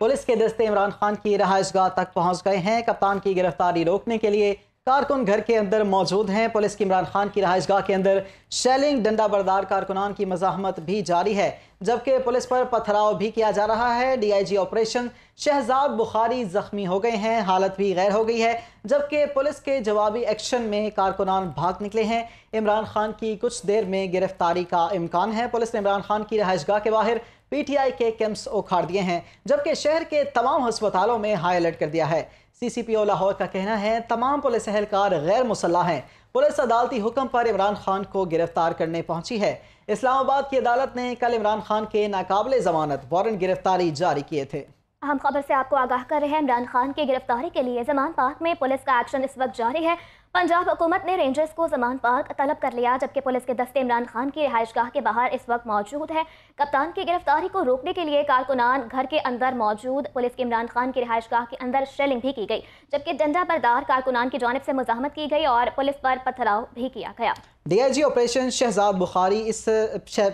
police के दस्ते इमरान खान की रहायश गाह तक पहुंच गए हैं कप्तान की गिरफ्तारी रोकने के लिए कारकुन घर के अंदर मौजूद हैं पुलिस की इमरान खान की रहायशगाह के अंदर शेलिंग डंडा बरदार कारकुनान की मजाहमत भी जारी है जबकि पुलिस पर पथराव भी किया जा रहा है डीआईजी ऑपरेशन शहजाद बुखारी जख्मी हो गए हैं हालत भी गैर हो गई है जबकि पुलिस के जवाबी एक्शन में कारकुनान भाग निकले हैं इमरान खान की कुछ देर में गिरफ्तारी का इम्कान है पुलिस ने इमरान खान की गाह के बाहर पीटीआई के कैंप्स उखाड़ दिए हैं जबकि शहर के तमाम अस्पतालों में हाई अलर्ट कर दिया है सीसीपीओ लाहौर का कहना है तमाम पुलिस अहलकार गैर मुसल्ह हैं पुलिस अदालती हुक्म पर इमरान खान को गिरफ्तार करने पहुंची है इस्लामाबाद की अदालत ने कल इमरान खान के नाकाबले जमानत वारंट गिरफ्तारी जारी किए थे अहम खबर से आपको आगाह कर रहे हैं इमरान खान की गिरफ्तारी के लिए जमान पार्क में पुलिस का एक्शन इस वक्त जारी है पंजाब हुकूमत ने रेंजर्स को जमान पार्क तलब कर लिया जबकि पुलिस के दस्ते इमरान खान की रिहाइशगाह के बाहर इस वक्त मौजूद है कप्तान की गिरफ्तारी को रोकने के लिए कारकुनान घर के अंदर मौजूद पुलिस के इमरान खान की रिहाइशगाह के अंदर शेलिंग भी की गई जबकि डंडा बरदार कारकुनान की जानब से मुजामत की गई और पुलिस पर पथराव भी किया गया डीआईजी ऑपरेशन शहजाद बुखारी इस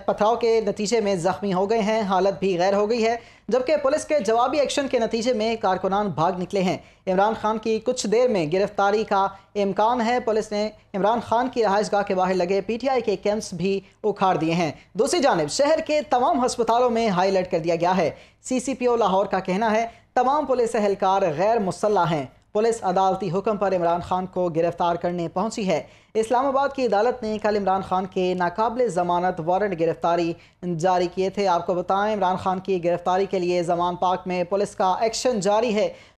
पथराव के नतीजे में जख्मी हो गए हैं हालत भी गैर हो गई है जबकि पुलिस के जवाबी एक्शन के नतीजे में कारकुनान भाग निकले हैं इमरान खान की कुछ देर में गिरफ्तारी का इम्कान खान है पुलिस ने इमरान खान की रहायश गाह के बाहर लगे पीटीआई के कैंप्स भी उखाड़ दिए हैं दूसरी जानब शहर के तमाम हस्पतालों में हाई अलर्ट कर दिया गया है सीसीपीओ लाहौर का कहना है तमाम पुलिस अहलकार गैर मुसल्ला हैं पुलिस अदालती हुक्म पर इमरान खान को गिरफ्तार करने पहुंची है इस्लामाबाद की अदालत ने कल इमरान खान के नाकबल जमानत वारंट गिरफ्तारी जारी किए थे आपको बताएं इमरान खान की गिरफ्तारी के लिए जमान पाक में पुलिस का एक्शन जारी है